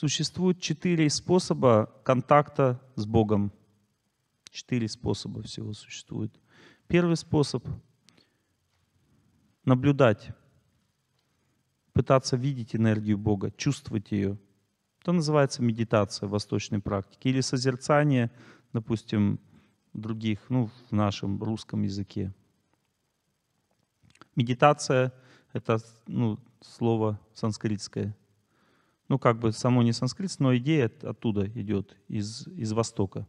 существует четыре способа контакта с Богом. Четыре способа всего существует. Первый способ — наблюдать, пытаться видеть энергию Бога, чувствовать ее. Это называется медитация в восточной практике. Или созерцание, допустим, других, ну, в нашем русском языке. Медитация — это ну, слово санскритское ну, как бы само не санскрит, но идея оттуда идет, из, из Востока.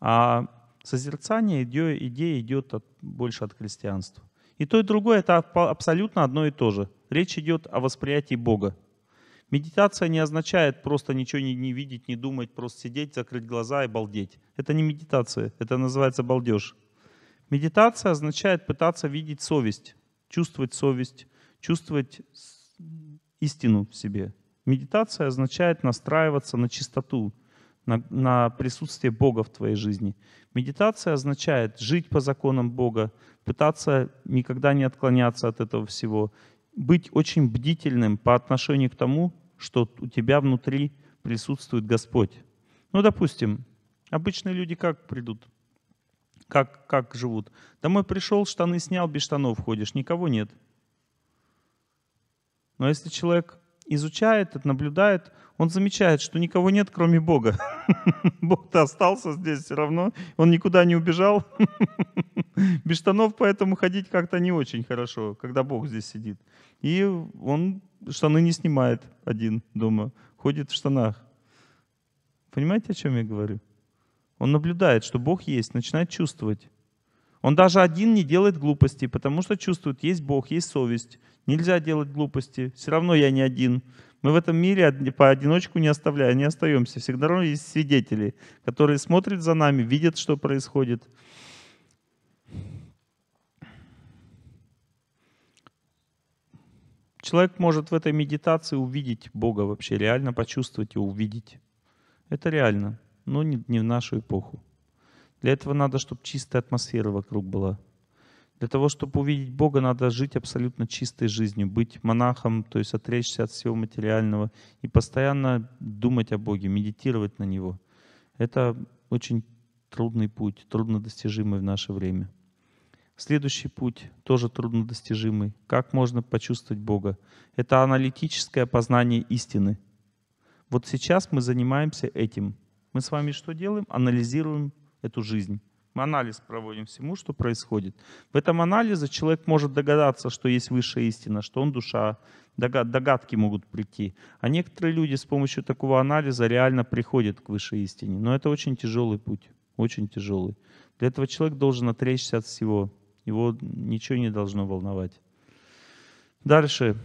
А созерцание, идея, идея идет от, больше от христианства. И то, и другое — это абсолютно одно и то же. Речь идет о восприятии Бога. Медитация не означает просто ничего не, не видеть, не думать, просто сидеть, закрыть глаза и балдеть. Это не медитация, это называется балдеж. Медитация означает пытаться видеть совесть, чувствовать совесть, чувствовать истину в себе — Медитация означает настраиваться на чистоту, на, на присутствие Бога в твоей жизни. Медитация означает жить по законам Бога, пытаться никогда не отклоняться от этого всего, быть очень бдительным по отношению к тому, что у тебя внутри присутствует Господь. Ну, допустим, обычные люди как придут? Как, как живут? Домой пришел, штаны снял, без штанов ходишь, никого нет. Но если человек изучает, наблюдает, он замечает, что никого нет, кроме Бога. Бог-то остался здесь все равно, он никуда не убежал. Без штанов поэтому ходить как-то не очень хорошо, когда Бог здесь сидит. И он штаны не снимает один дома, ходит в штанах. Понимаете, о чем я говорю? Он наблюдает, что Бог есть, начинает чувствовать. Он даже один не делает глупостей, потому что чувствует, есть Бог, есть совесть. Нельзя делать глупости, все равно я не один. Мы в этом мире поодиночку не оставляем, не остаемся. Всегда равно есть свидетели, которые смотрят за нами, видят, что происходит. Человек может в этой медитации увидеть Бога вообще, реально почувствовать и увидеть. Это реально, но не в нашу эпоху. Для этого надо, чтобы чистая атмосфера вокруг была. Для того, чтобы увидеть Бога, надо жить абсолютно чистой жизнью, быть монахом, то есть отречься от всего материального и постоянно думать о Боге, медитировать на Него. Это очень трудный путь, труднодостижимый в наше время. Следующий путь тоже труднодостижимый. Как можно почувствовать Бога? Это аналитическое познание истины. Вот сейчас мы занимаемся этим. Мы с вами что делаем? Анализируем эту жизнь. Мы анализ проводим всему, что происходит. В этом анализе человек может догадаться, что есть высшая истина, что он душа. догадки могут прийти. А некоторые люди с помощью такого анализа реально приходят к высшей истине. Но это очень тяжелый путь, очень тяжелый. Для этого человек должен отречься от всего. Его ничего не должно волновать. Дальше.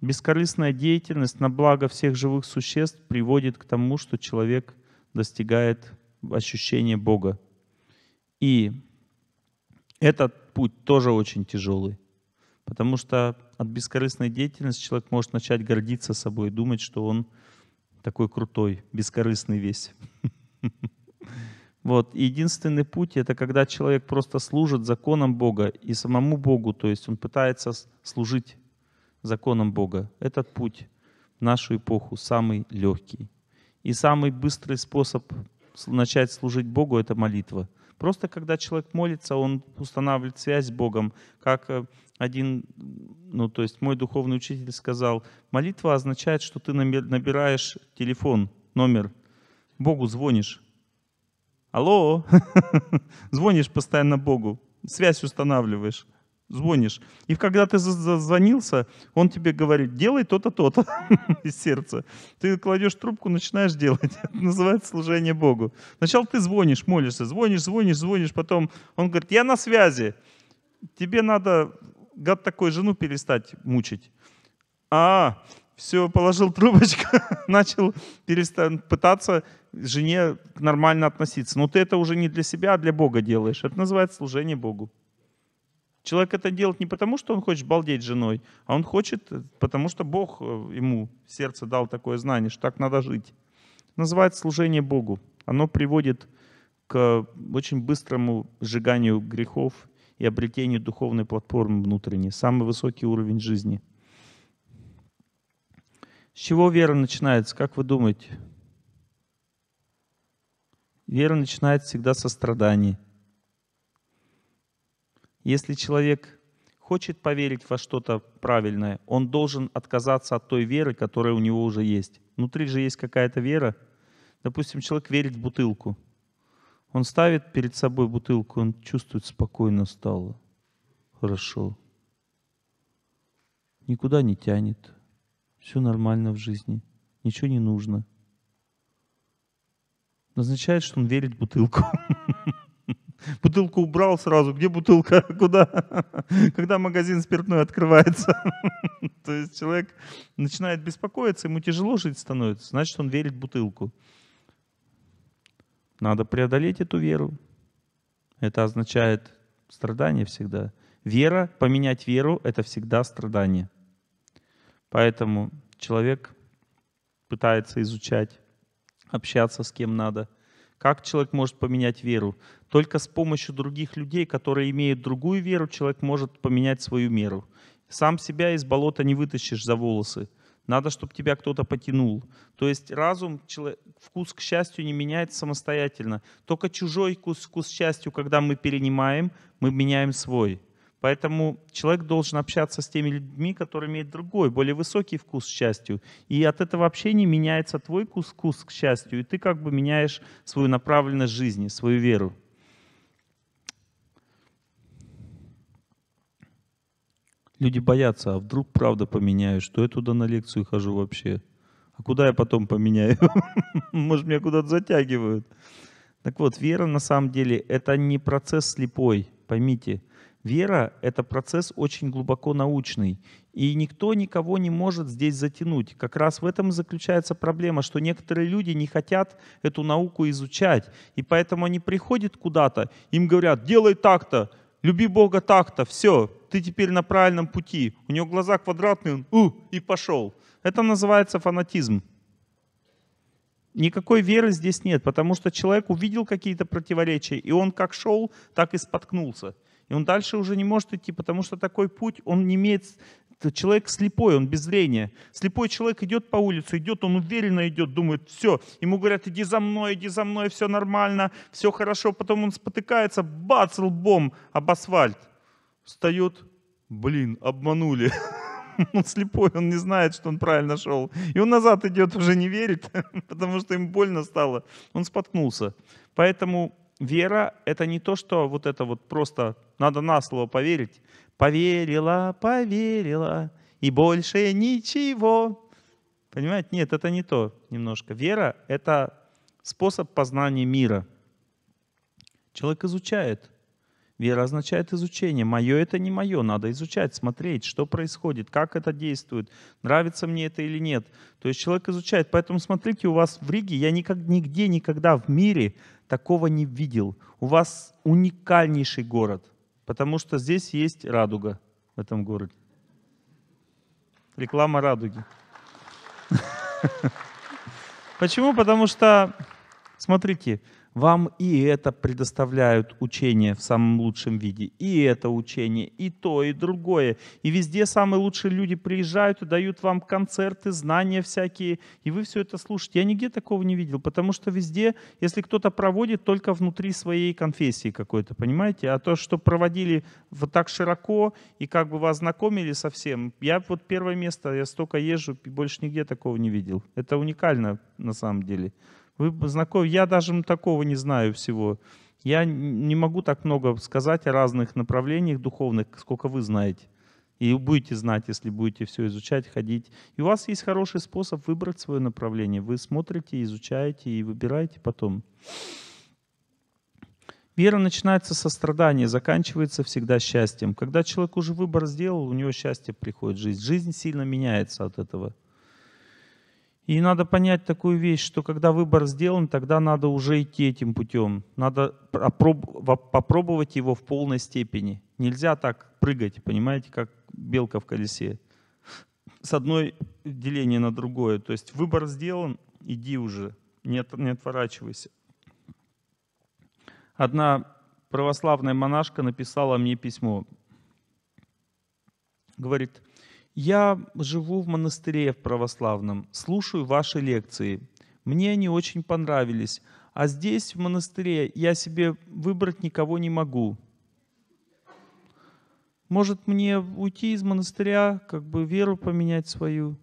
Бескорыстная деятельность на благо всех живых существ приводит к тому, что человек достигает ощущение Бога. И этот путь тоже очень тяжелый, потому что от бескорыстной деятельности человек может начать гордиться собой, думать, что он такой крутой, бескорыстный весь. Вот. И единственный путь — это когда человек просто служит законам Бога и самому Богу, то есть он пытается служить законам Бога. Этот путь в нашу эпоху самый легкий. И самый быстрый способ начать служить Богу, это молитва. Просто когда человек молится, он устанавливает связь с Богом. Как э, один, ну то есть мой духовный учитель сказал, молитва означает, что ты набираешь телефон, номер, Богу звонишь. Алло, звонишь постоянно Богу, связь устанавливаешь звонишь. И когда ты зазвонился, он тебе говорит, делай то-то, то-то из сердца. Ты кладешь трубку, начинаешь делать. Это называется служение Богу. Сначала ты звонишь, молишься, звонишь, звонишь, звонишь. Потом он говорит, я на связи. Тебе надо, гад такой, жену перестать мучить. А, все, положил трубочку, начал перестать пытаться жене нормально относиться. Но «Ну, ты это уже не для себя, а для Бога делаешь. Это называется служение Богу. Человек это делает не потому, что он хочет балдеть женой, а он хочет, э, потому что Бог э, ему в сердце дал такое знание, что так надо жить. Называется служение Богу. Оно приводит к очень быстрому сжиганию грехов и обретению духовной платформы внутренней, самый высокий уровень жизни. С чего вера начинается, как вы думаете? Вера начинается всегда со страданий – если человек хочет поверить во что-то правильное, он должен отказаться от той веры, которая у него уже есть. Внутри же есть какая-то вера. Допустим, человек верит в бутылку. Он ставит перед собой бутылку, он чувствует, спокойно стало. Хорошо. Никуда не тянет. Все нормально в жизни. Ничего не нужно. Означает, что он верит в бутылку. Бутылку убрал сразу. Где бутылка? Куда? Когда магазин спиртной открывается. То есть человек начинает беспокоиться, ему тяжело жить становится. Значит, он верит в бутылку. Надо преодолеть эту веру. Это означает страдание всегда. Вера, поменять веру, это всегда страдание. Поэтому человек пытается изучать, общаться с кем надо – как человек может поменять веру? Только с помощью других людей, которые имеют другую веру, человек может поменять свою меру. Сам себя из болота не вытащишь за волосы. Надо, чтобы тебя кто-то потянул. То есть разум, вкус к счастью не меняется самостоятельно. Только чужой вкус, вкус к счастью, когда мы перенимаем, мы меняем свой. Поэтому человек должен общаться с теми людьми, которые имеют другой, более высокий вкус к счастью. И от этого общения меняется твой вкус, вкус к счастью, и ты как бы меняешь свою направленность жизни, свою веру. Люди боятся, а вдруг правда поменяю, что я туда на лекцию хожу вообще. А куда я потом поменяю? Может, меня куда-то затягивают. Так вот, вера на самом деле это не процесс слепой, поймите. Вера — это процесс очень глубоко научный, и никто никого не может здесь затянуть. Как раз в этом и заключается проблема, что некоторые люди не хотят эту науку изучать, и поэтому они приходят куда-то, им говорят «делай так-то», «люби Бога так-то», все, ты теперь на правильном пути. У него глаза квадратные, он «у» и пошел. Это называется фанатизм. Никакой веры здесь нет, потому что человек увидел какие-то противоречия, и он как шел, так и споткнулся. И он дальше уже не может идти, потому что такой путь, он не имеет... Человек слепой, он без зрения. Слепой человек идет по улице, идет, он уверенно идет, думает, все. Ему говорят, иди за мной, иди за мной, все нормально, все хорошо. Потом он спотыкается, бац, лбом об асфальт. Встает, блин, обманули. Он слепой, он не знает, что он правильно шел. И он назад идет, уже не верит, потому что им больно стало. Он споткнулся. Поэтому вера — это не то, что вот это вот просто надо на слово поверить. Поверила, поверила, и больше ничего. Понимаете? Нет, это не то немножко. Вера — это способ познания мира. Человек изучает. Вера означает изучение. Мое это не мое. Надо изучать, смотреть, что происходит, как это действует, нравится мне это или нет. То есть человек изучает. Поэтому смотрите, у вас в Риге, я никак, нигде никогда в мире такого не видел. У вас уникальнейший город — Потому что здесь есть радуга в этом городе. Реклама радуги. Почему? Потому что, смотрите, вам и это предоставляют учение в самом лучшем виде, и это учение, и то, и другое. И везде самые лучшие люди приезжают и дают вам концерты, знания всякие, и вы все это слушаете. Я нигде такого не видел, потому что везде, если кто-то проводит, только внутри своей конфессии какой-то, понимаете? А то, что проводили вот так широко и как бы вас знакомили со всем, я вот первое место, я столько езжу, больше нигде такого не видел. Это уникально на самом деле. Вы знакомы? Я даже такого не знаю всего. Я не могу так много сказать о разных направлениях духовных, сколько вы знаете. И будете знать, если будете все изучать, ходить. И у вас есть хороший способ выбрать свое направление. Вы смотрите, изучаете и выбираете потом. Вера начинается со страдания, заканчивается всегда счастьем. Когда человек уже выбор сделал, у него счастье приходит в жизнь. Жизнь сильно меняется от этого. И надо понять такую вещь, что когда выбор сделан, тогда надо уже идти этим путем. Надо попробовать его в полной степени. Нельзя так прыгать, понимаете, как белка в колесе. С одной деления на другое. То есть выбор сделан, иди уже, не, отворачивайся. Одна православная монашка написала мне письмо. Говорит, я живу в монастыре в православном, слушаю ваши лекции. Мне они очень понравились. А здесь, в монастыре, я себе выбрать никого не могу. Может, мне уйти из монастыря, как бы веру поменять свою?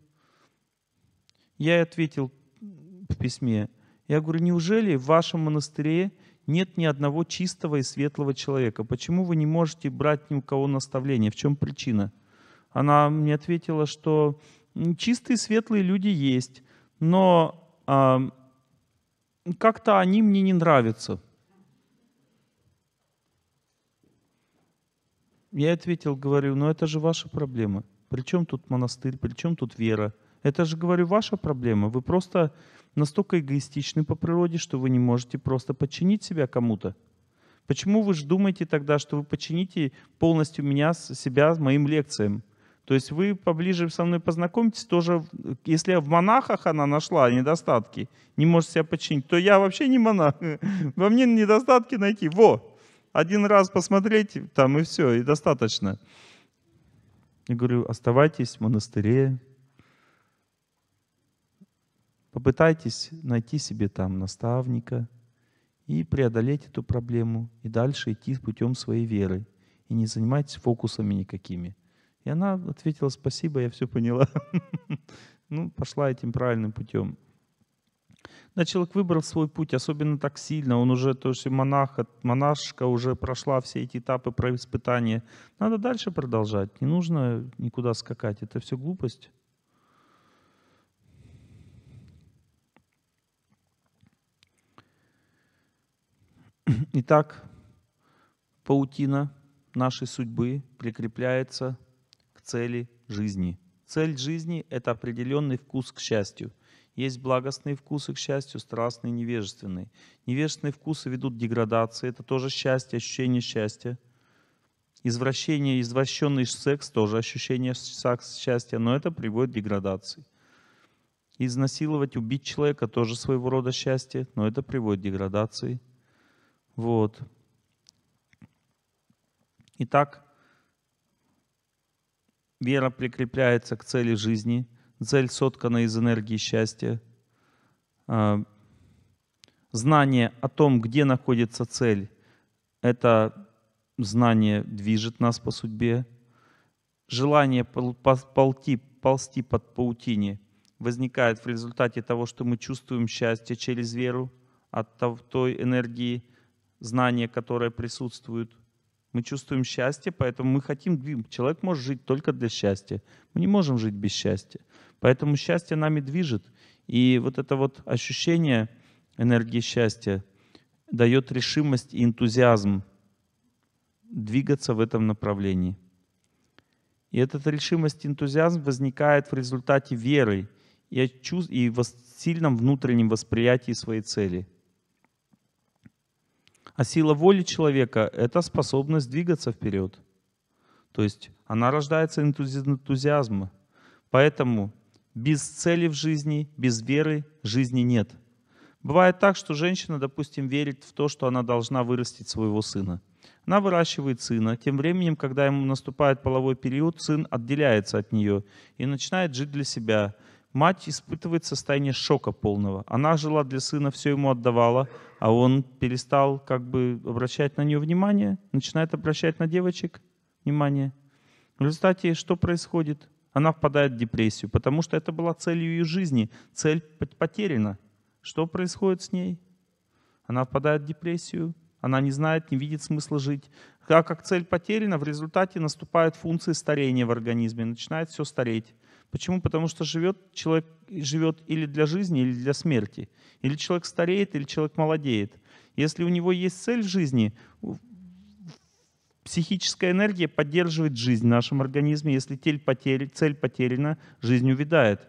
Я ответил в письме. Я говорю, неужели в вашем монастыре нет ни одного чистого и светлого человека? Почему вы не можете брать ни у кого наставления? В чем причина? Она мне ответила, что чистые светлые люди есть, но э, как-то они мне не нравятся. Я ответил, говорю, но «Ну, это же ваша проблема. Причем тут монастырь, причем тут вера? Это же, говорю, ваша проблема. Вы просто настолько эгоистичны по природе, что вы не можете просто подчинить себя кому-то. Почему вы же думаете тогда, что вы подчините полностью меня, себя моим лекциям? То есть вы поближе со мной познакомитесь, тоже, если в монахах она нашла недостатки, не может себя подчинить, то я вообще не монах. Во мне недостатки найти. Во! Один раз посмотреть, там и все, и достаточно. Я говорю, оставайтесь в монастыре, попытайтесь найти себе там наставника и преодолеть эту проблему, и дальше идти путем своей веры. И не занимайтесь фокусами никакими. И она ответила, спасибо, я все поняла. Ну, пошла этим правильным путем. Да, человек выбрал свой путь, особенно так сильно, он уже, то есть монах, монашка уже прошла все эти этапы про испытания. Надо дальше продолжать, не нужно никуда скакать, это все глупость. Итак, паутина нашей судьбы прикрепляется цели жизни. Цель жизни – это определенный вкус к счастью. Есть благостные вкусы к счастью, страстные, невежественные. Невежественные вкусы ведут к деградации, это тоже счастье, ощущение счастья. Извращение, извращенный секс тоже ощущение счастья, но это приводит к деградации. Изнасиловать, убить человека тоже своего рода счастье, но это приводит к деградации. Вот. Итак, Вера прикрепляется к цели жизни. Цель соткана из энергии счастья. А, знание о том, где находится цель, это знание движет нас по судьбе. Желание полти, ползти под паутине возникает в результате того, что мы чувствуем счастье через веру от той энергии знания, которая присутствует – мы чувствуем счастье, поэтому мы хотим Человек может жить только для счастья. Мы не можем жить без счастья. Поэтому счастье нами движет. И вот это вот ощущение энергии счастья дает решимость и энтузиазм двигаться в этом направлении. И эта решимость и энтузиазм возникает в результате веры и, и в сильном внутреннем восприятии своей цели – а сила воли человека — это способность двигаться вперед. То есть она рождается энтузиазма. Поэтому без цели в жизни, без веры жизни нет. Бывает так, что женщина, допустим, верит в то, что она должна вырастить своего сына. Она выращивает сына. Тем временем, когда ему наступает половой период, сын отделяется от нее и начинает жить для себя. Мать испытывает состояние шока полного. Она жила для сына, все ему отдавала, а он перестал как бы обращать на нее внимание, начинает обращать на девочек внимание. В результате что происходит? Она впадает в депрессию, потому что это была целью ее жизни. Цель потеряна. Что происходит с ней? Она впадает в депрессию, она не знает, не видит смысла жить. А как цель потеряна, в результате наступают функции старения в организме, начинает все стареть. Почему? Потому что живет человек живет или для жизни, или для смерти. Или человек стареет, или человек молодеет. Если у него есть цель в жизни, психическая энергия поддерживает жизнь в нашем организме. Если тель потери, цель потеряна, жизнь увядает.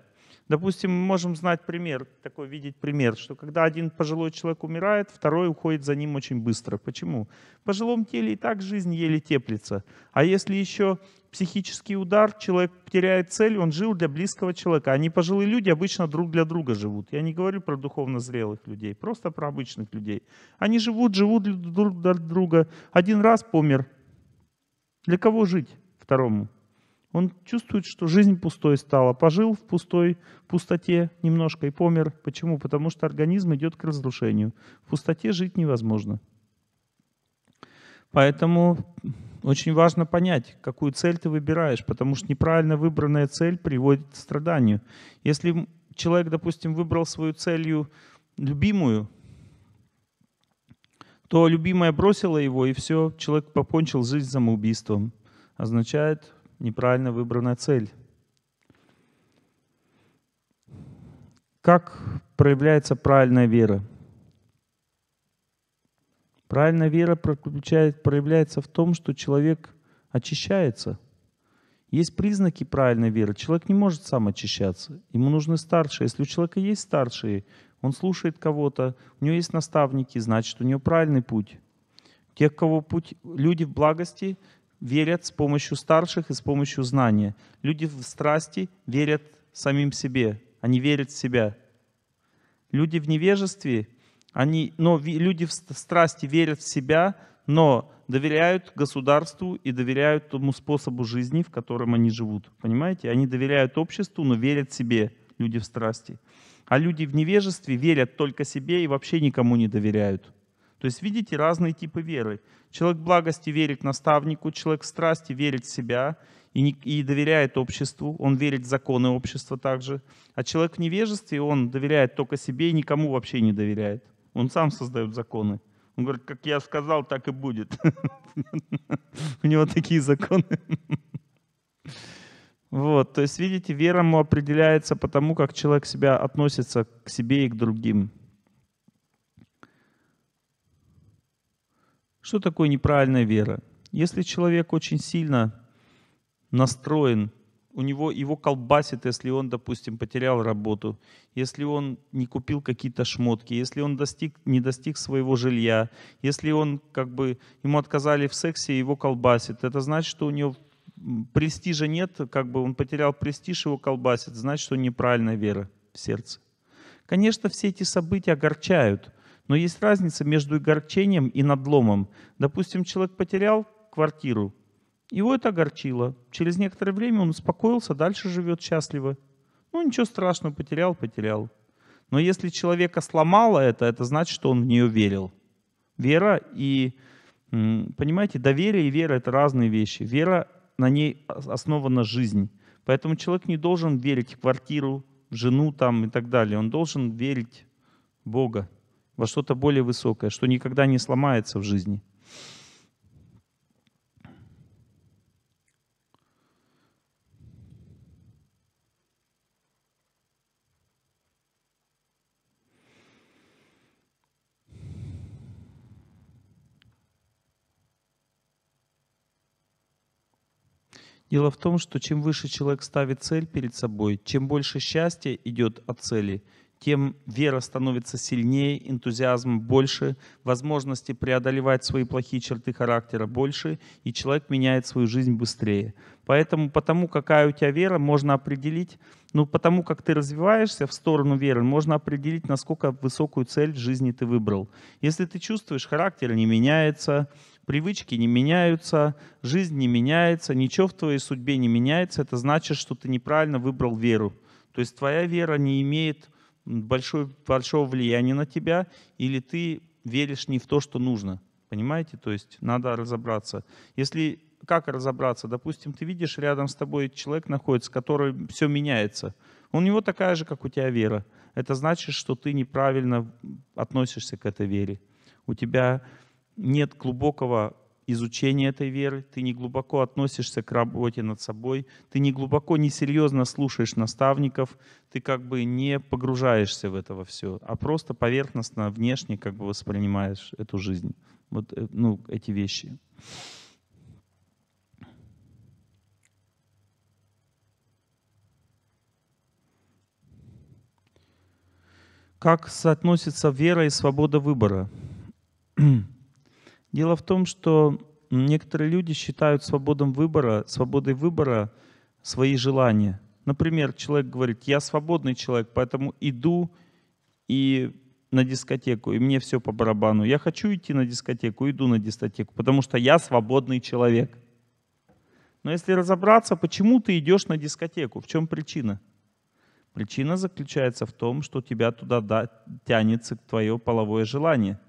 Допустим, мы можем знать пример, такой видеть пример, что когда один пожилой человек умирает, второй уходит за ним очень быстро. Почему? В пожилом теле и так жизнь еле теплится. А если еще психический удар, человек теряет цель, он жил для близкого человека. Они пожилые люди обычно друг для друга живут. Я не говорю про духовно зрелых людей, просто про обычных людей. Они живут, живут друг для друга. Один раз помер. Для кого жить второму? Он чувствует, что жизнь пустой стала. Пожил в пустой пустоте немножко и помер. Почему? Потому что организм идет к разрушению. В пустоте жить невозможно. Поэтому очень важно понять, какую цель ты выбираешь, потому что неправильно выбранная цель приводит к страданию. Если человек, допустим, выбрал свою целью любимую, то любимая бросила его, и все, человек покончил жизнь самоубийством. Означает неправильно выбранная цель. Как проявляется правильная вера? Правильная вера проявляется в том, что человек очищается. Есть признаки правильной веры. Человек не может сам очищаться. Ему нужны старшие. Если у человека есть старшие, он слушает кого-то, у него есть наставники, значит, у него правильный путь. Те, кого путь, люди в благости верят с помощью старших и с помощью знания. Люди в страсти верят самим себе, они верят в себя. Люди в невежестве они, но люди в страсти верят в себя, но доверяют государству и доверяют тому способу жизни, в котором они живут. Понимаете? Они доверяют обществу, но верят себе, люди в страсти. А люди в невежестве верят только себе и вообще никому не доверяют. То есть видите разные типы веры. Человек благости верит наставнику, человек страсти верит в себя и, не, и доверяет обществу, он верит в законы общества также. А человек в невежестве, он доверяет только себе и никому вообще не доверяет. Он сам создает законы. Он говорит, как я сказал, так и будет. У него такие законы. Вот, то есть, видите, вера ему определяется по тому, как человек себя относится к себе и к другим. Что такое неправильная вера? Если человек очень сильно настроен у него его колбасит, если он, допустим, потерял работу, если он не купил какие-то шмотки, если он достиг, не достиг своего жилья, если он как бы ему отказали в сексе, его колбасит. Это значит, что у него престижа нет, как бы он потерял престиж, его колбасит. Значит, что неправильная вера в сердце. Конечно, все эти события огорчают, но есть разница между огорчением и надломом. Допустим, человек потерял квартиру, его это огорчило. Через некоторое время он успокоился, дальше живет счастливо. Ну, ничего страшного, потерял, потерял. Но если человека сломало это, это значит, что он в нее верил. Вера и, понимаете, доверие и вера — это разные вещи. Вера, на ней основана жизнь. Поэтому человек не должен верить в квартиру, в жену там и так далее. Он должен верить в Бога, во что-то более высокое, что никогда не сломается в жизни. Дело в том, что чем выше человек ставит цель перед собой, чем больше счастья идет от цели, тем вера становится сильнее, энтузиазм больше, возможности преодолевать свои плохие черты характера больше, и человек меняет свою жизнь быстрее. Поэтому потому, какая у тебя вера, можно определить, ну потому как ты развиваешься в сторону веры, можно определить, насколько высокую цель в жизни ты выбрал. Если ты чувствуешь, характер не меняется, привычки не меняются, жизнь не меняется, ничего в твоей судьбе не меняется, это значит, что ты неправильно выбрал веру. То есть твоя вера не имеет большой, большого влияния на тебя, или ты веришь не в то, что нужно. Понимаете? То есть надо разобраться. Если как разобраться? Допустим, ты видишь, рядом с тобой человек находится, который все меняется. У него такая же, как у тебя вера. Это значит, что ты неправильно относишься к этой вере. У тебя нет глубокого изучения этой веры, ты не глубоко относишься к работе над собой, ты не глубоко, не серьезно слушаешь наставников, ты как бы не погружаешься в этого все, а просто поверхностно, внешне как бы воспринимаешь эту жизнь, вот э, ну, эти вещи. Как соотносится вера и свобода выбора? Дело в том, что некоторые люди считают свободом выбора, свободой выбора свои желания. Например, человек говорит, я свободный человек, поэтому иду и на дискотеку, и мне все по барабану. Я хочу идти на дискотеку, иду на дискотеку, потому что я свободный человек. Но если разобраться, почему ты идешь на дискотеку, в чем причина? Причина заключается в том, что тебя туда тянется твое половое желание –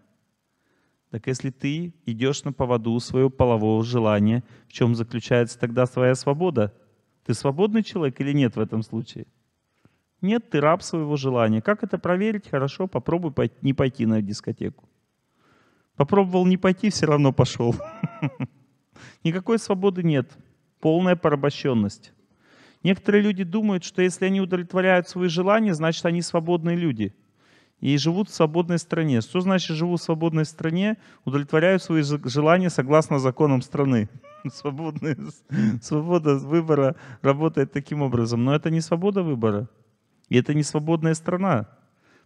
так если ты идешь на поводу своего полового желания, в чем заключается тогда твоя свобода? Ты свободный человек или нет в этом случае? Нет, ты раб своего желания. Как это проверить? Хорошо, попробуй не пойти на дискотеку. Попробовал не пойти, все равно пошел. Никакой свободы нет. Полная порабощенность. Некоторые люди думают, что если они удовлетворяют свои желания, значит они свободные люди – и живут в свободной стране. Что значит живут в свободной стране? Удовлетворяют свои желания согласно законам страны. Свободная, свобода выбора работает таким образом. Но это не свобода выбора. И это не свободная страна.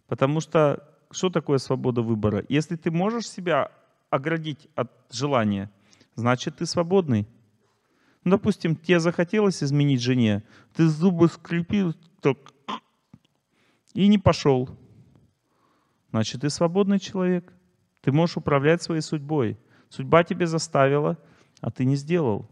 Потому что что такое свобода выбора? Если ты можешь себя оградить от желания, значит ты свободный. Ну, допустим, тебе захотелось изменить жене, ты зубы скрепил, так, и не пошел значит, ты свободный человек. Ты можешь управлять своей судьбой. Судьба тебе заставила, а ты не сделал.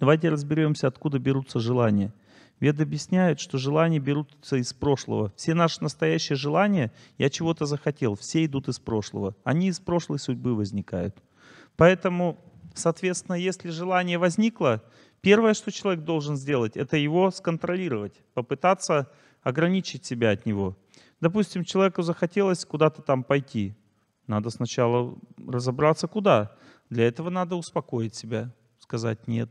Давайте разберемся, откуда берутся желания. Веды объясняют, что желания берутся из прошлого. Все наши настоящие желания, я чего-то захотел, все идут из прошлого. Они из прошлой судьбы возникают. Поэтому, соответственно, если желание возникло, первое, что человек должен сделать, это его сконтролировать, попытаться ограничить себя от него. Допустим, человеку захотелось куда-то там пойти. Надо сначала разобраться, куда. Для этого надо успокоить себя, сказать «нет».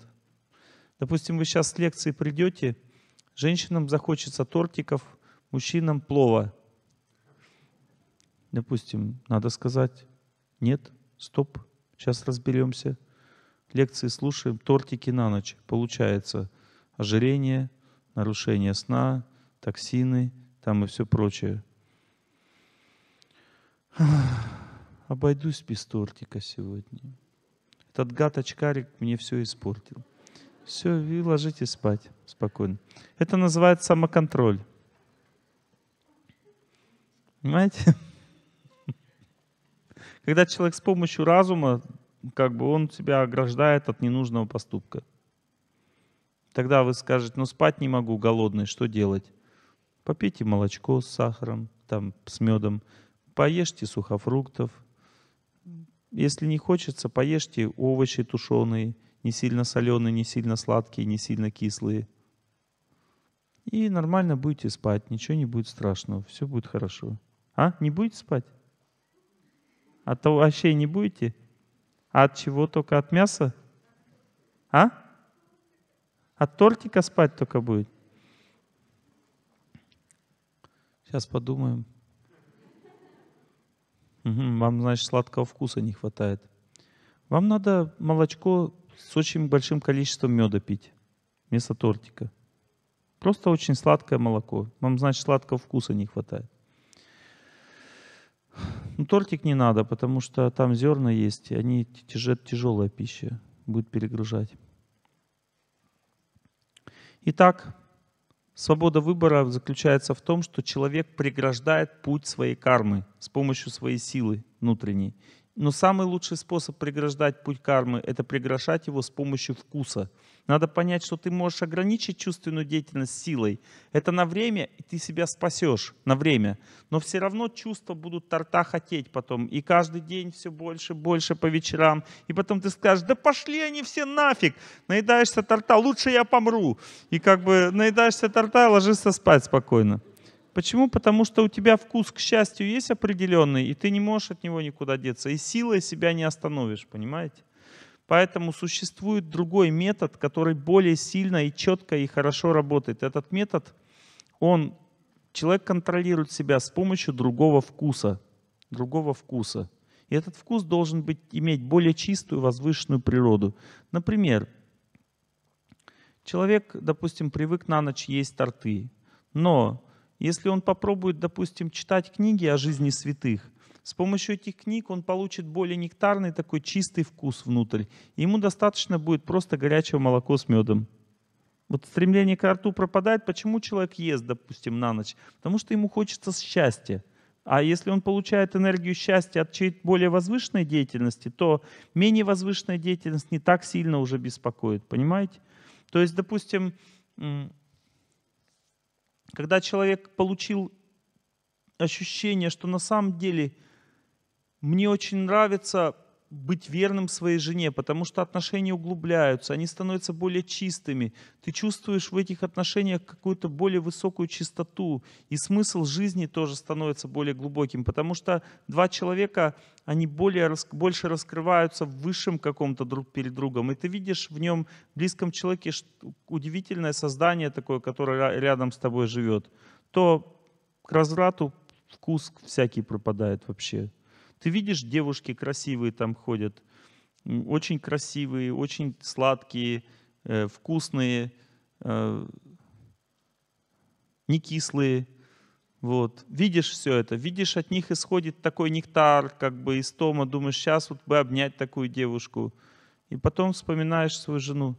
Допустим, вы сейчас с лекции придете, женщинам захочется тортиков, мужчинам плова. Допустим, надо сказать «нет, стоп, сейчас разберемся». Лекции слушаем, тортики на ночь. Получается ожирение, нарушение сна, токсины – там и все прочее. Обойдусь без тортика сегодня. Этот гад-очкарик мне все испортил. Все, и ложитесь спать спокойно. Это называется самоконтроль. Понимаете? Когда человек с помощью разума, как бы он себя ограждает от ненужного поступка. Тогда вы скажете, ну спать не могу, голодный, что делать? попейте молочко с сахаром, там, с медом, поешьте сухофруктов. Если не хочется, поешьте овощи тушеные, не сильно соленые, не сильно сладкие, не сильно кислые. И нормально будете спать, ничего не будет страшного, все будет хорошо. А, не будете спать? А то вообще не будете? А от чего только? От мяса? А? От тортика спать только будет? Сейчас подумаем. вам, значит, сладкого вкуса не хватает. Вам надо молочко с очень большим количеством меда пить вместо тортика. Просто очень сладкое молоко. Вам, значит, сладкого вкуса не хватает. Ну, тортик не надо, потому что там зерна есть, и они тяжет, тяжелая пища, будет перегружать. Итак, Свобода выбора заключается в том, что человек преграждает путь своей кармы с помощью своей силы внутренней но самый лучший способ преграждать путь кармы – это преграждать его с помощью вкуса. Надо понять, что ты можешь ограничить чувственную деятельность силой. Это на время, и ты себя спасешь на время. Но все равно чувства будут торта хотеть потом. И каждый день все больше, больше по вечерам. И потом ты скажешь, да пошли они все нафиг. Наедаешься торта, лучше я помру. И как бы наедаешься торта и ложишься спать спокойно. Почему? Потому что у тебя вкус к счастью есть определенный, и ты не можешь от него никуда деться. И силой себя не остановишь, понимаете? Поэтому существует другой метод, который более сильно и четко и хорошо работает. Этот метод, он, человек контролирует себя с помощью другого вкуса. Другого вкуса. И этот вкус должен быть, иметь более чистую, возвышенную природу. Например, человек, допустим, привык на ночь есть торты, но если он попробует, допустим, читать книги о жизни святых, с помощью этих книг он получит более нектарный, такой чистый вкус внутрь. Ему достаточно будет просто горячего молоко с медом. Вот стремление к рту пропадает. Почему человек ест, допустим, на ночь? Потому что ему хочется счастья. А если он получает энергию счастья от чьей-то более возвышенной деятельности, то менее возвышенная деятельность не так сильно уже беспокоит, понимаете? То есть, допустим, когда человек получил ощущение, что на самом деле мне очень нравится быть верным своей жене, потому что отношения углубляются, они становятся более чистыми. Ты чувствуешь в этих отношениях какую-то более высокую чистоту, и смысл жизни тоже становится более глубоким, потому что два человека, они более, больше раскрываются в высшем каком-то друг перед другом, и ты видишь в нем, в близком человеке, удивительное создание такое, которое рядом с тобой живет, то к разврату вкус всякий пропадает вообще. Ты видишь, девушки красивые там ходят, очень красивые, очень сладкие, э, вкусные, э, не кислые. Вот. Видишь все это, видишь, от них исходит такой нектар, как бы из тома, думаешь, сейчас вот бы обнять такую девушку. И потом вспоминаешь свою жену.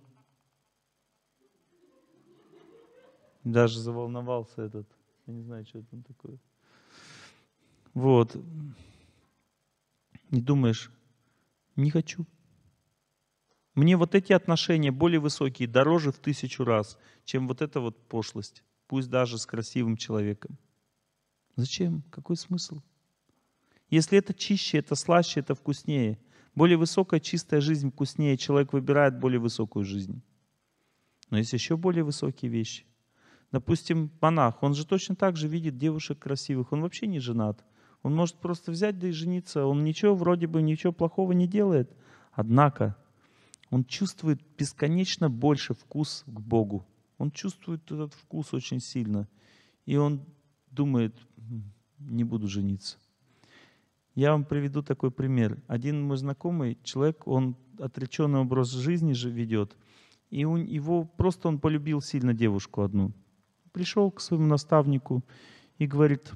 Даже заволновался этот. Я не знаю, что это такое. Вот не думаешь, не хочу. Мне вот эти отношения более высокие, дороже в тысячу раз, чем вот эта вот пошлость, пусть даже с красивым человеком. Зачем? Какой смысл? Если это чище, это слаще, это вкуснее. Более высокая чистая жизнь вкуснее. Человек выбирает более высокую жизнь. Но есть еще более высокие вещи. Допустим, монах, он же точно так же видит девушек красивых. Он вообще не женат. Он может просто взять да и жениться. Он ничего вроде бы ничего плохого не делает. Однако он чувствует бесконечно больше вкус к Богу. Он чувствует этот вкус очень сильно. И он думает, не буду жениться. Я вам приведу такой пример. Один мой знакомый человек, он отреченный образ жизни же ведет. И у его просто он полюбил сильно девушку одну. Пришел к своему наставнику и говорит,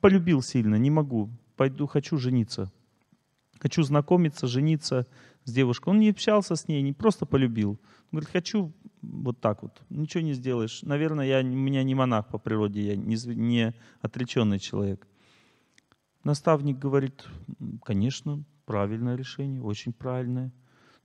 полюбил сильно, не могу, пойду, хочу жениться. Хочу знакомиться, жениться с девушкой. Он не общался с ней, не просто полюбил. Он говорит, хочу вот так вот, ничего не сделаешь. Наверное, я, у меня не монах по природе, я не, не отреченный человек. Наставник говорит, конечно, правильное решение, очень правильное.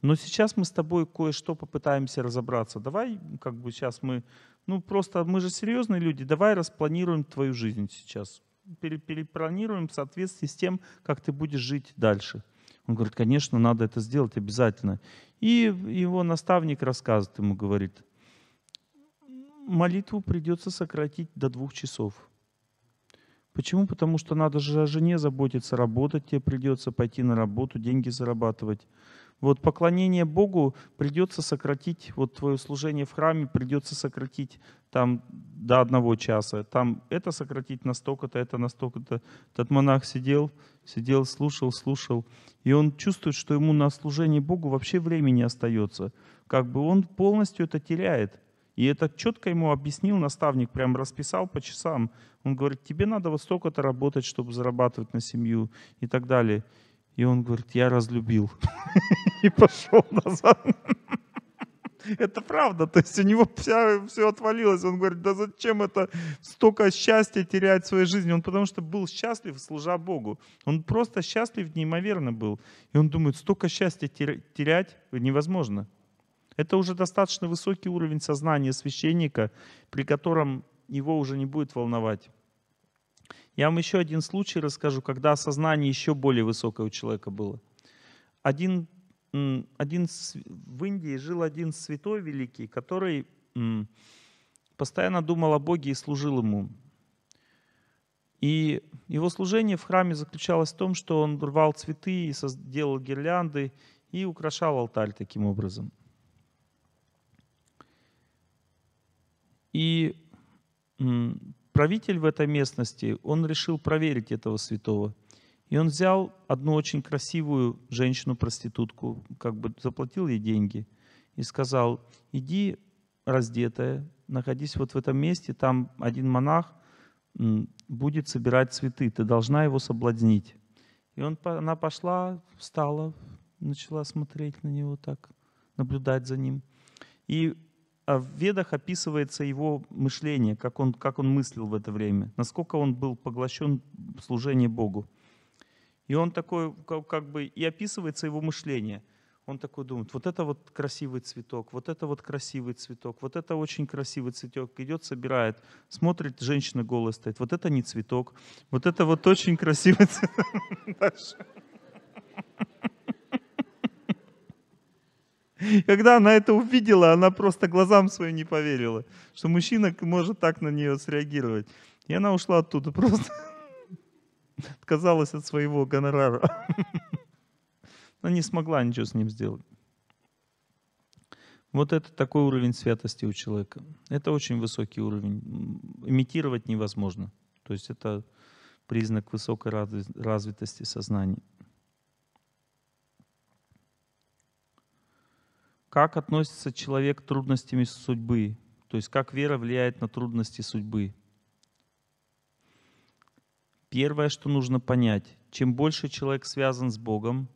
Но сейчас мы с тобой кое-что попытаемся разобраться. Давай, как бы сейчас мы, ну просто мы же серьезные люди, давай распланируем твою жизнь сейчас перепланируем в соответствии с тем, как ты будешь жить дальше. Он говорит, конечно, надо это сделать обязательно. И его наставник рассказывает ему, говорит, молитву придется сократить до двух часов. Почему? Потому что надо же о жене заботиться, работать тебе придется, пойти на работу, деньги зарабатывать. Вот поклонение Богу придется сократить, вот твое служение в храме придется сократить там до одного часа. Там это сократить настолько-то, это настолько-то. Тот монах сидел, сидел, слушал, слушал. И он чувствует, что ему на служение Богу вообще времени остается. Как бы он полностью это теряет. И это четко ему объяснил наставник, прям расписал по часам. Он говорит, тебе надо вот столько-то работать, чтобы зарабатывать на семью и так далее. И он говорит, я разлюбил. И пошел назад. Это правда, то есть у него вся, все отвалилось. Он говорит, да зачем это столько счастья терять в своей жизни? Он потому что был счастлив, служа Богу. Он просто счастлив неимоверно был. И он думает, столько счастья терять невозможно. Это уже достаточно высокий уровень сознания священника, при котором его уже не будет волновать я вам еще один случай расскажу, когда сознание еще более высокое у человека было. Один, один, в Индии жил один святой великий, который постоянно думал о Боге и служил ему. И его служение в храме заключалось в том, что он рвал цветы, и делал гирлянды и украшал алтарь таким образом. И правитель в этой местности, он решил проверить этого святого. И он взял одну очень красивую женщину-проститутку, как бы заплатил ей деньги и сказал, иди раздетая, находись вот в этом месте, там один монах будет собирать цветы, ты должна его соблазнить. И он, она пошла, встала, начала смотреть на него так, наблюдать за ним. И а в Ведах описывается его мышление, как он, как он мыслил в это время, насколько он был поглощен в Богу. И он такой, как, как бы, и описывается его мышление. Он такой думает, вот это вот красивый цветок, вот это вот красивый цветок, вот это очень красивый цветок. Идет, собирает, смотрит, женщина голая стоит. Вот это не цветок, вот это вот очень красивый цветок. Когда она это увидела, она просто глазам своим не поверила, что мужчина может так на нее среагировать. И она ушла оттуда просто. Отказалась от своего гонорара. Она не смогла ничего с ним сделать. Вот это такой уровень святости у человека. Это очень высокий уровень. Имитировать невозможно. То есть это признак высокой развитости сознания. как относится человек к трудностям судьбы? То есть как вера влияет на трудности судьбы? Первое, что нужно понять, чем больше человек связан с Богом,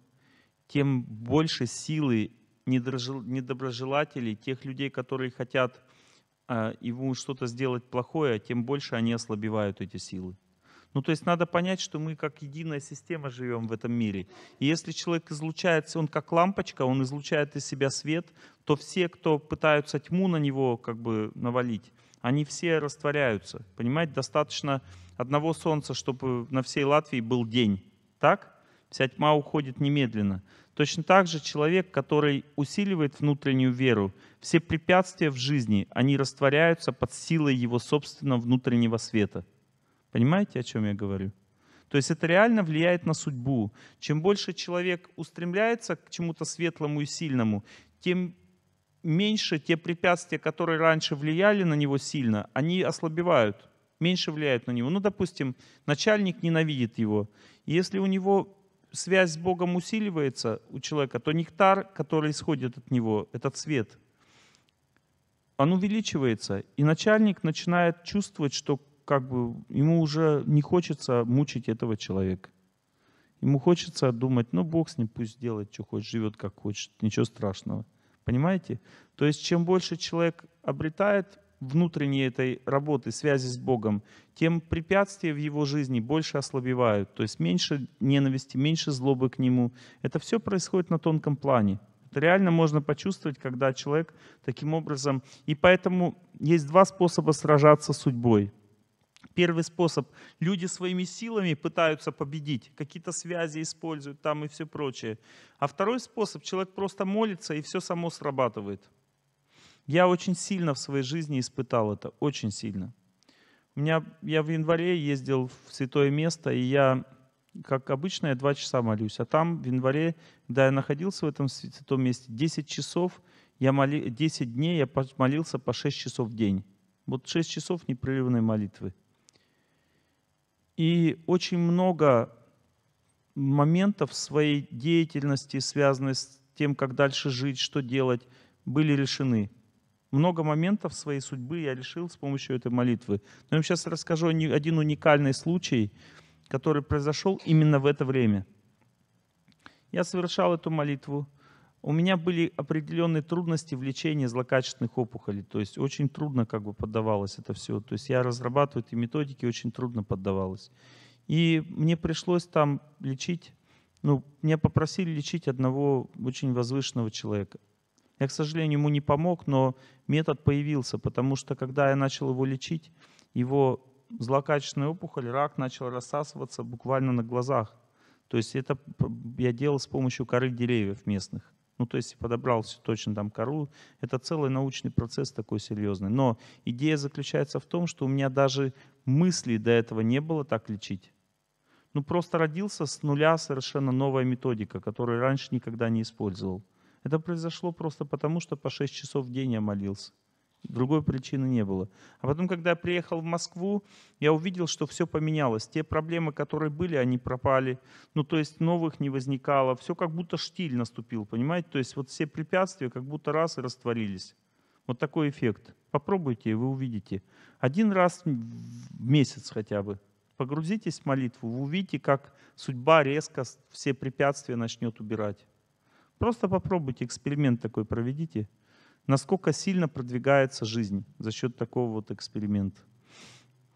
тем больше силы недоброжелателей, тех людей, которые хотят э, ему что-то сделать плохое, тем больше они ослабевают эти силы. Ну, то есть надо понять, что мы как единая система живем в этом мире. И если человек излучается, он как лампочка, он излучает из себя свет, то все, кто пытаются тьму на него как бы навалить, они все растворяются. Понимаете, достаточно одного солнца, чтобы на всей Латвии был день. Так? Вся тьма уходит немедленно. Точно так же человек, который усиливает внутреннюю веру, все препятствия в жизни, они растворяются под силой его собственного внутреннего света. Понимаете, о чем я говорю? То есть это реально влияет на судьбу. Чем больше человек устремляется к чему-то светлому и сильному, тем меньше те препятствия, которые раньше влияли на него сильно, они ослабевают, меньше влияют на него. Ну, допустим, начальник ненавидит его. если у него связь с Богом усиливается у человека, то нектар, который исходит от него, этот свет, он увеличивается. И начальник начинает чувствовать, что как бы ему уже не хочется мучить этого человека. Ему хочется думать, ну Бог с ним пусть делает, что хочет, живет как хочет, ничего страшного. Понимаете? То есть чем больше человек обретает внутренней этой работы, связи с Богом, тем препятствия в его жизни больше ослабевают. То есть меньше ненависти, меньше злобы к нему. Это все происходит на тонком плане. Это реально можно почувствовать, когда человек таким образом... И поэтому есть два способа сражаться с судьбой. Первый способ. Люди своими силами пытаются победить, какие-то связи используют там и все прочее. А второй способ. Человек просто молится, и все само срабатывает. Я очень сильно в своей жизни испытал это, очень сильно. У меня, я в январе ездил в святое место, и я, как обычно, я два часа молюсь. А там в январе, когда я находился в этом святом месте, 10 часов, я моли, 10 дней я молился по 6 часов в день. Вот 6 часов непрерывной молитвы. И очень много моментов своей деятельности, связанных с тем, как дальше жить, что делать, были решены. Много моментов своей судьбы я решил с помощью этой молитвы. Но я вам сейчас расскажу один уникальный случай, который произошел именно в это время. Я совершал эту молитву, у меня были определенные трудности в лечении злокачественных опухолей. То есть очень трудно как бы поддавалось это все. То есть я разрабатываю эти методики, очень трудно поддавалось. И мне пришлось там лечить, ну, меня попросили лечить одного очень возвышенного человека. Я, к сожалению, ему не помог, но метод появился, потому что когда я начал его лечить, его злокачественная опухоль, рак начал рассасываться буквально на глазах. То есть это я делал с помощью коры деревьев местных. Ну, то есть подобрал все точно там кору. Это целый научный процесс такой серьезный. Но идея заключается в том, что у меня даже мыслей до этого не было так лечить. Ну, просто родился с нуля совершенно новая методика, которую раньше никогда не использовал. Это произошло просто потому, что по 6 часов в день я молился. Другой причины не было. А потом, когда я приехал в Москву, я увидел, что все поменялось. Те проблемы, которые были, они пропали. Ну, то есть новых не возникало. Все как будто штиль наступил, понимаете? То есть вот все препятствия как будто раз и растворились. Вот такой эффект. Попробуйте, и вы увидите. Один раз в месяц хотя бы. Погрузитесь в молитву, вы увидите, как судьба резко все препятствия начнет убирать. Просто попробуйте, эксперимент такой проведите насколько сильно продвигается жизнь за счет такого вот эксперимента.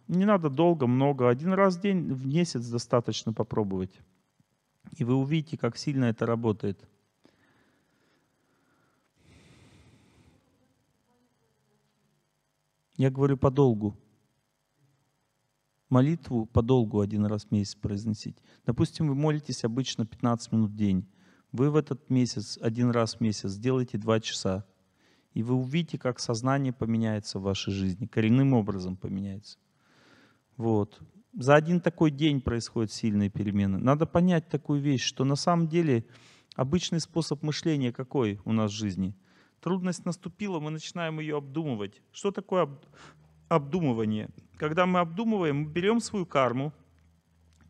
Не надо долго, много. Один раз в день, в месяц достаточно попробовать. И вы увидите, как сильно это работает. Я говорю подолгу. Молитву подолгу один раз в месяц произносить. Допустим, вы молитесь обычно 15 минут в день. Вы в этот месяц, один раз в месяц, сделайте 2 часа. И вы увидите, как сознание поменяется в вашей жизни, коренным образом поменяется. Вот. За один такой день происходят сильные перемены. Надо понять такую вещь, что на самом деле обычный способ мышления какой у нас в жизни? Трудность наступила, мы начинаем ее обдумывать. Что такое обдумывание? Когда мы обдумываем, мы берем свою карму,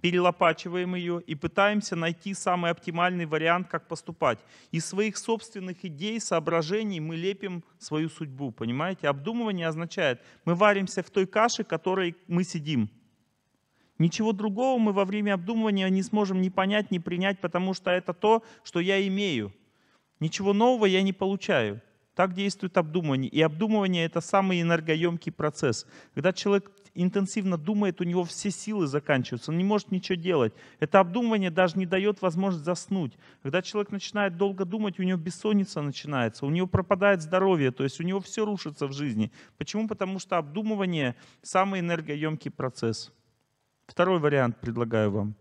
перелопачиваем ее и пытаемся найти самый оптимальный вариант, как поступать. Из своих собственных идей, соображений мы лепим свою судьбу, понимаете? Обдумывание означает, мы варимся в той каше, в которой мы сидим. Ничего другого мы во время обдумывания не сможем ни понять, ни принять, потому что это то, что я имею. Ничего нового я не получаю. Так действует обдумывание. И обдумывание — это самый энергоемкий процесс. Когда человек интенсивно думает, у него все силы заканчиваются, он не может ничего делать. Это обдумывание даже не дает возможность заснуть. Когда человек начинает долго думать, у него бессонница начинается, у него пропадает здоровье, то есть у него все рушится в жизни. Почему? Потому что обдумывание – самый энергоемкий процесс. Второй вариант предлагаю вам.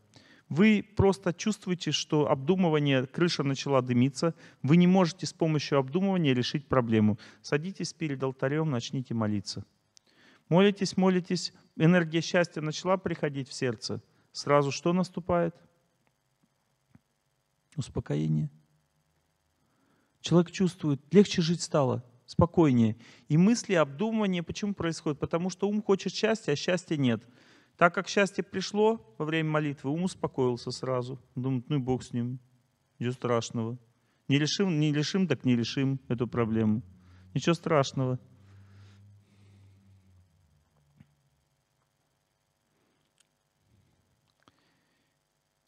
Вы просто чувствуете, что обдумывание, крыша начала дымиться, вы не можете с помощью обдумывания решить проблему. Садитесь перед алтарем, начните молиться. Молитесь, молитесь, энергия счастья начала приходить в сердце. Сразу что наступает? Успокоение. Человек чувствует, легче жить стало, спокойнее. И мысли, обдумывание, почему происходит? Потому что ум хочет счастья, а счастья нет. Так как счастье пришло во время молитвы, ум успокоился сразу. Думает, ну и Бог с ним, ничего страшного. Не решим, не решим, так не решим эту проблему. Ничего страшного.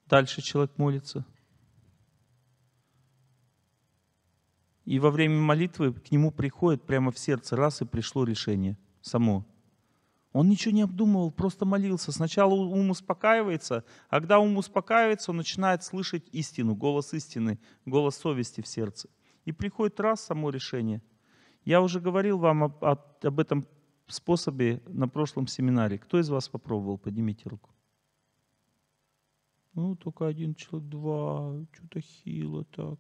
дальше человек молится. И во время молитвы к нему приходит прямо в сердце, раз и пришло решение само. Он ничего не обдумывал, просто молился. Сначала ум успокаивается, а когда ум успокаивается, он начинает слышать истину, голос истины, голос совести в сердце. И приходит раз само решение. Я уже говорил вам об, об этом способе на прошлом семинаре. Кто из вас попробовал? Поднимите руку. Ну, только один человек, два, что-то хило так.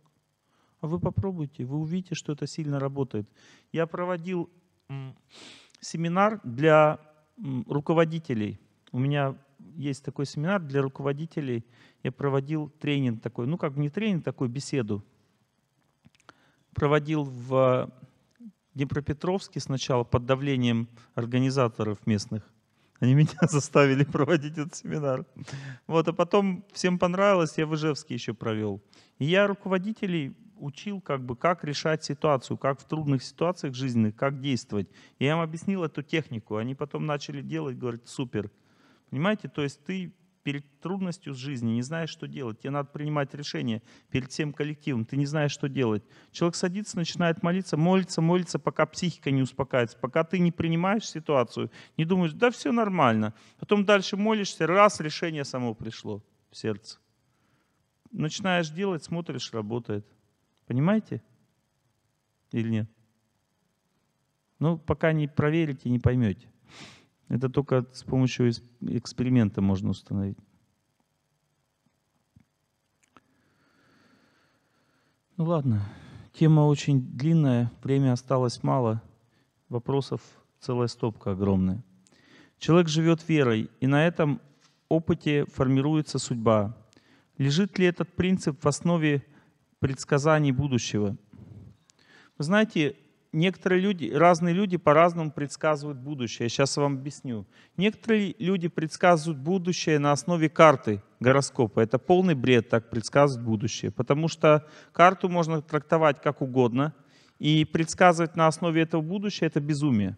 А вы попробуйте, вы увидите, что это сильно работает. Я проводил семинар для руководителей. У меня есть такой семинар для руководителей. Я проводил тренинг такой, ну как не тренинг, такую беседу. Проводил в Днепропетровске сначала под давлением организаторов местных. Они меня заставили проводить этот семинар. Вот, а потом всем понравилось, я в Ижевске еще провел. И я руководителей учил, как бы, как решать ситуацию, как в трудных ситуациях жизненных, как действовать. И я им объяснил эту технику. Они потом начали делать, говорят, супер. Понимаете, то есть ты перед трудностью с жизни, не знаешь, что делать. Тебе надо принимать решение перед всем коллективом, ты не знаешь, что делать. Человек садится, начинает молиться, молится, молится, пока психика не успокаивается, пока ты не принимаешь ситуацию, не думаешь, да все нормально. Потом дальше молишься, раз, решение само пришло в сердце. Начинаешь делать, смотришь, работает. Понимаете? Или нет? Ну, пока не проверите, не поймете. Это только с помощью эксперимента можно установить. Ну ладно, тема очень длинная, время осталось мало, вопросов целая стопка огромная. Человек живет верой, и на этом опыте формируется судьба. Лежит ли этот принцип в основе предсказаний будущего? Вы знаете, некоторые люди, разные люди по-разному предсказывают будущее. Я сейчас вам объясню. Некоторые люди предсказывают будущее на основе карты гороскопа. Это полный бред так предсказывать будущее, потому что карту можно трактовать как угодно, и предсказывать на основе этого будущее — это безумие.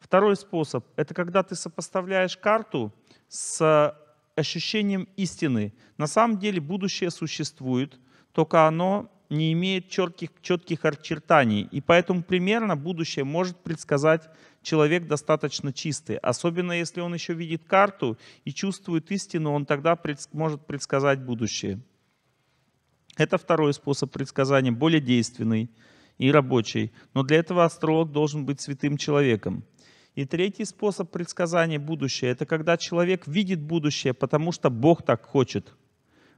Второй способ — это когда ты сопоставляешь карту с ощущением истины. На самом деле будущее существует, только оно не имеет четких, четких очертаний, и поэтому примерно будущее может предсказать человек достаточно чистый. Особенно если он еще видит карту и чувствует истину, он тогда предс- может предсказать будущее. Это второй способ предсказания, более действенный и рабочий. Но для этого астролог должен быть святым человеком. И третий способ предсказания будущего – это когда человек видит будущее, потому что Бог так хочет –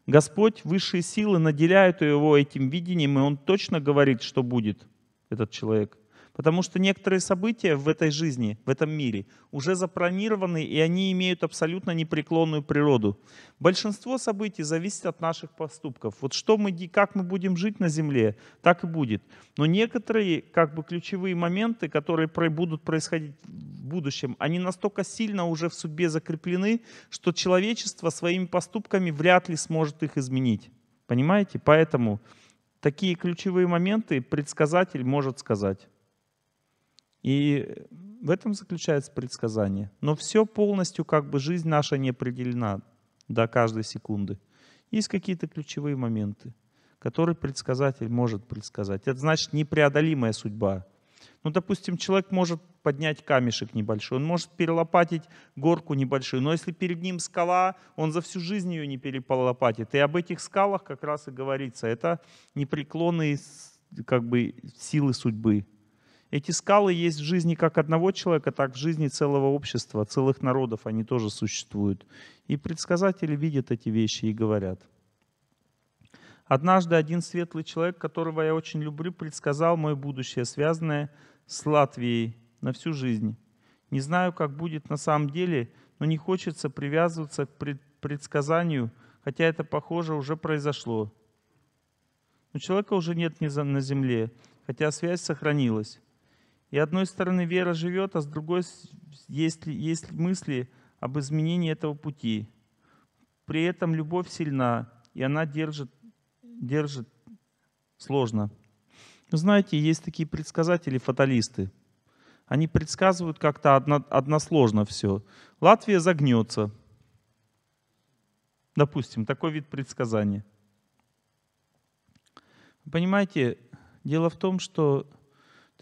Господь, высшие силы наделяют его этим видением, и он точно говорит, что будет этот человек. Потому что некоторые события в этой жизни, в этом мире, уже запланированы, и они имеют абсолютно непреклонную природу. Большинство событий зависит от наших поступков. Вот что мы, как мы будем жить на Земле, так и будет. Но некоторые как бы ключевые моменты, которые будут происходить в будущем, они настолько сильно уже в судьбе закреплены, что человечество своими поступками вряд ли сможет их изменить. Понимаете? Поэтому такие ключевые моменты предсказатель может сказать. И в этом заключается предсказание. Но все полностью, как бы жизнь наша не определена до каждой секунды. Есть какие-то ключевые моменты, которые предсказатель может предсказать. Это значит непреодолимая судьба. Ну, допустим, человек может поднять камешек небольшой, он может перелопатить горку небольшую, но если перед ним скала, он за всю жизнь ее не перелопатит. И об этих скалах как раз и говорится. Это непреклонные как бы, силы судьбы. Эти скалы есть в жизни как одного человека, так в жизни целого общества, целых народов они тоже существуют. И предсказатели видят эти вещи и говорят. Однажды один светлый человек, которого я очень люблю, предсказал мое будущее, связанное с Латвией на всю жизнь. Не знаю, как будет на самом деле, но не хочется привязываться к предсказанию, хотя это, похоже, уже произошло. Но человека уже нет на земле, хотя связь сохранилась. И одной стороны вера живет, а с другой есть, есть мысли об изменении этого пути. При этом любовь сильна, и она держит, держит сложно. Вы ну, знаете, есть такие предсказатели, фаталисты. Они предсказывают как-то одно, односложно все. Латвия загнется. Допустим, такой вид предсказания. Понимаете, дело в том, что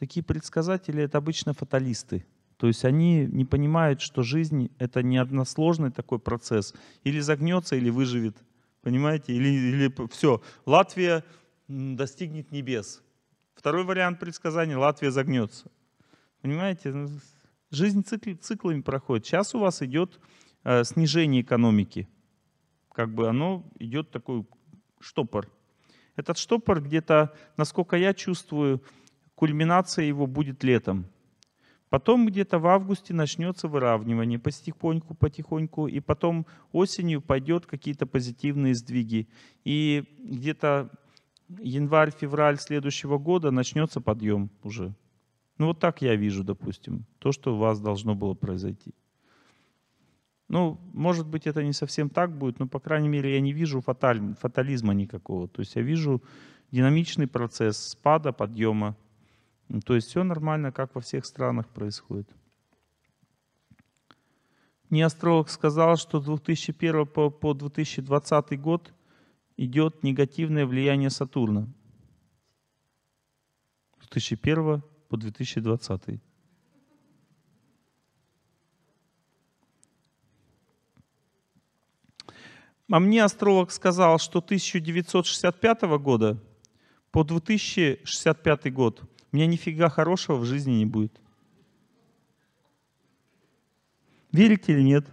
такие предсказатели — это обычно фаталисты. То есть они не понимают, что жизнь — это не односложный такой процесс. Или загнется, или выживет. Понимаете? Или, или все. Латвия достигнет небес. Второй вариант предсказания — Латвия загнется. Понимаете? Ну, жизнь цикл, циклами проходит. Сейчас у вас идет э, снижение экономики. Как бы оно идет такой штопор. Этот штопор где-то, насколько я чувствую, Кульминация его будет летом. Потом где-то в августе начнется выравнивание потихоньку, потихоньку, и потом осенью пойдет какие-то позитивные сдвиги. И где-то январь-февраль следующего года начнется подъем уже. Ну вот так я вижу, допустим, то, что у вас должно было произойти. Ну, может быть, это не совсем так будет, но, по крайней мере, я не вижу фаталь, фатализма никакого. То есть я вижу динамичный процесс спада, подъема. Ну, то есть все нормально, как во всех странах происходит. Не сказал, что с 2001 по, 2020 год идет негативное влияние Сатурна. 2001 по 2020. А мне астролог сказал, что 1965 года по 2065 год у меня нифига хорошего в жизни не будет. Верите или нет?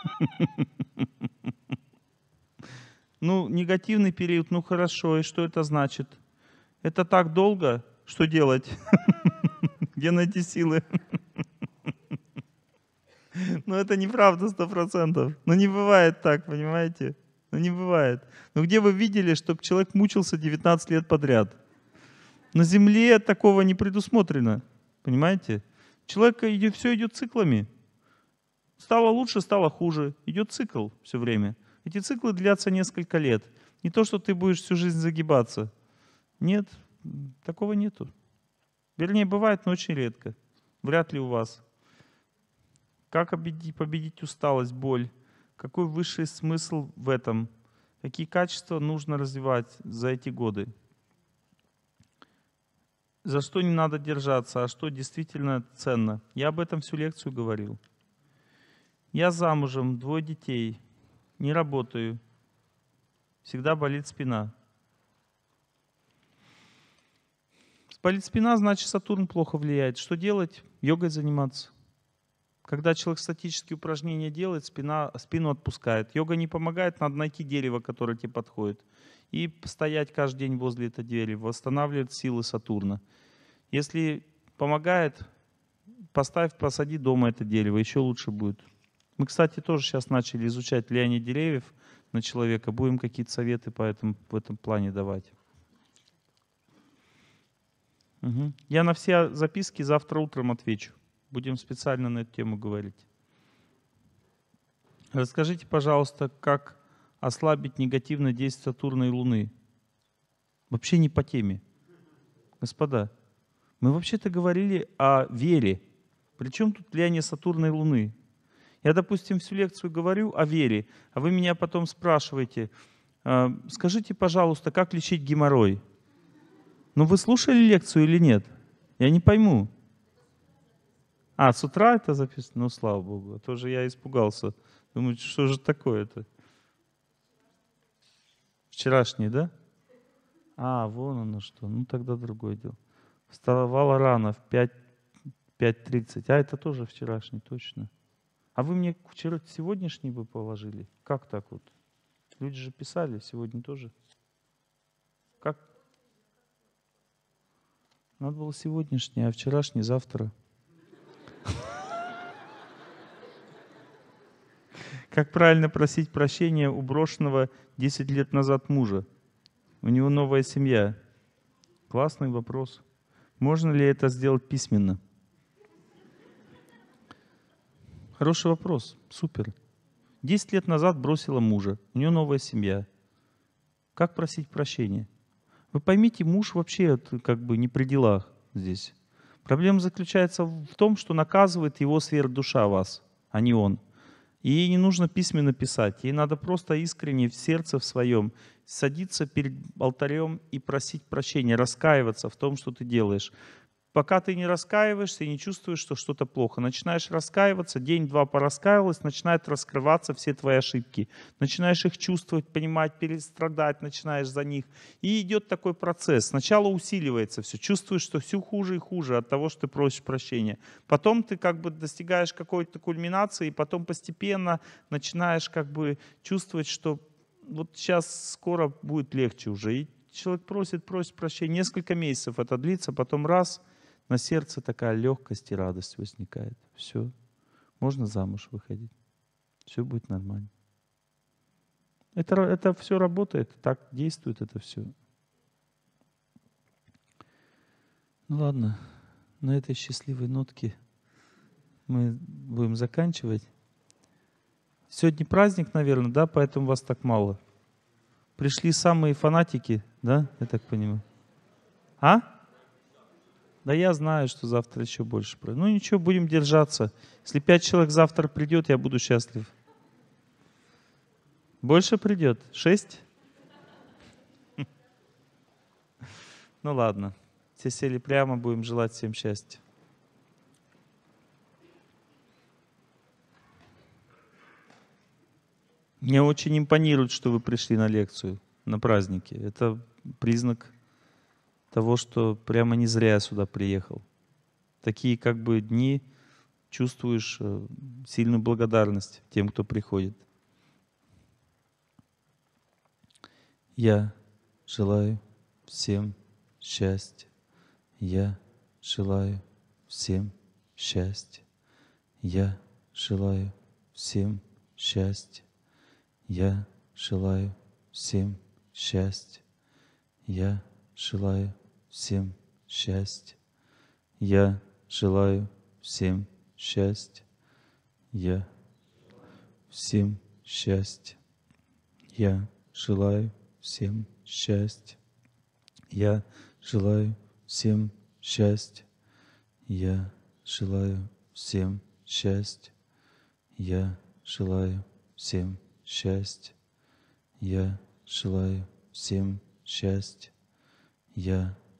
Ну, негативный период, ну хорошо, и что это значит? Это так долго, что делать? Где найти силы? Ну это неправда сто процентов. Ну не бывает так, понимаете? Ну не бывает. Ну где вы видели, чтобы человек мучился 19 лет подряд? На земле такого не предусмотрено. Понимаете? Человек идет, все идет циклами. Стало лучше, стало хуже. Идет цикл все время. Эти циклы длятся несколько лет. Не то, что ты будешь всю жизнь загибаться. Нет, такого нету. Вернее, бывает, но очень редко. Вряд ли у вас. Как победить, победить усталость, боль? Какой высший смысл в этом? Какие качества нужно развивать за эти годы? за что не надо держаться, а что действительно ценно. Я об этом всю лекцию говорил. Я замужем, двое детей, не работаю, всегда болит спина. Болит спина, значит Сатурн плохо влияет. Что делать? Йогой заниматься. Когда человек статические упражнения делает, спина, спину отпускает. Йога не помогает, надо найти дерево, которое тебе подходит и стоять каждый день возле этой двери, восстанавливает силы Сатурна. Если помогает, поставь, посади дома это дерево, еще лучше будет. Мы, кстати, тоже сейчас начали изучать влияние деревьев на человека. Будем какие-то советы по этому, в этом плане давать. Угу. Я на все записки завтра утром отвечу. Будем специально на эту тему говорить. Расскажите, пожалуйста, как ослабить негативное действие Сатурна и Луны. Вообще не по теме. Господа, мы вообще-то говорили о вере. Причем тут влияние Сатурна и Луны? Я, допустим, всю лекцию говорю о вере, а вы меня потом спрашиваете, «А, скажите, пожалуйста, как лечить геморрой? Ну вы слушали лекцию или нет? Я не пойму. А, с утра это записано? Ну, слава богу, а то я испугался. Думаю, что же такое-то? Вчерашний, да? А, вон оно что. Ну тогда другое дело. Вставала рано в 5.30. А это тоже вчерашний, точно. А вы мне вчера, сегодняшний бы положили? Как так вот? Люди же писали сегодня тоже. Как? Надо было сегодняшний, а вчерашний завтра. Как правильно просить прощения у брошенного 10 лет назад мужа? У него новая семья. Классный вопрос. Можно ли это сделать письменно? Хороший вопрос. Супер. 10 лет назад бросила мужа. У нее новая семья. Как просить прощения? Вы поймите, муж вообще как бы не при делах здесь. Проблема заключается в том, что наказывает его сверхдуша вас, а не он ей не нужно письменно писать, ей надо просто искренне в сердце в своем садиться перед алтарем и просить прощения, раскаиваться в том, что ты делаешь пока ты не раскаиваешься и не чувствуешь, что что-то плохо. Начинаешь раскаиваться, день-два пораскаивалась, начинают раскрываться все твои ошибки. Начинаешь их чувствовать, понимать, перестрадать, начинаешь за них. И идет такой процесс. Сначала усиливается все, чувствуешь, что все хуже и хуже от того, что ты просишь прощения. Потом ты как бы достигаешь какой-то кульминации, и потом постепенно начинаешь как бы чувствовать, что вот сейчас скоро будет легче уже. И человек просит, просит прощения. Несколько месяцев это длится, потом раз — на сердце такая легкость и радость возникает. Все. Можно замуж выходить. Все будет нормально. Это, это все работает, так действует это все. Ну ладно, на этой счастливой нотке мы будем заканчивать. Сегодня праздник, наверное, да, поэтому вас так мало. Пришли самые фанатики, да, я так понимаю. А? Да я знаю, что завтра еще больше пройдет. Ну ничего, будем держаться. Если пять человек завтра придет, я буду счастлив. Больше придет? Шесть? Ну ладно. Все сели прямо, будем желать всем счастья. Мне очень импонирует, что вы пришли на лекцию, на праздники. Это признак того, что прямо не зря я сюда приехал. Такие как бы дни чувствуешь э, сильную благодарность тем, кто приходит. Я желаю всем счастья. Я желаю всем счастья. Я желаю всем счастья. Я желаю всем счастья. Я желаю всем счастья. Я желаю всем счастья. Я всем счастья. Я желаю всем счастья. Я желаю всем счастья. Я желаю всем счастья. Я желаю всем счастья. Я желаю всем счастья. Я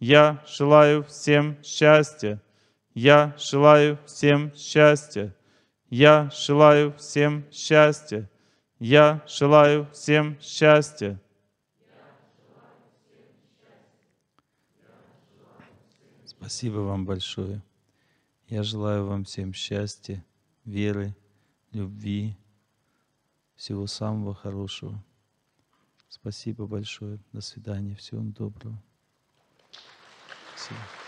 Я желаю всем счастья. Я желаю всем счастья. Я желаю всем счастья. Я желаю всем счастья. Спасибо вам большое. Я желаю вам всем счастья, веры, любви, всего самого хорошего. Спасибо большое. До свидания. Всего вам доброго. So.